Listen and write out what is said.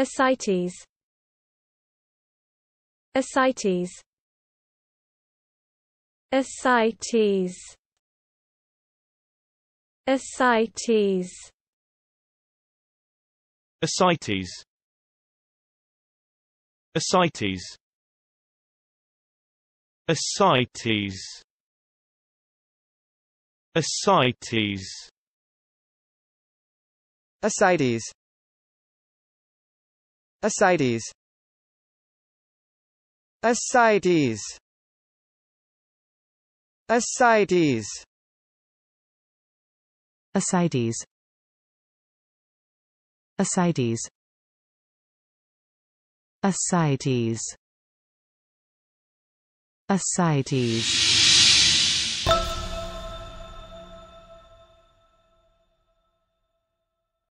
ascites ascites ascites ascites ascites ascites ascites ascites ascites Ascites Ascites Ascites Ascites Ascites Ascites Ascites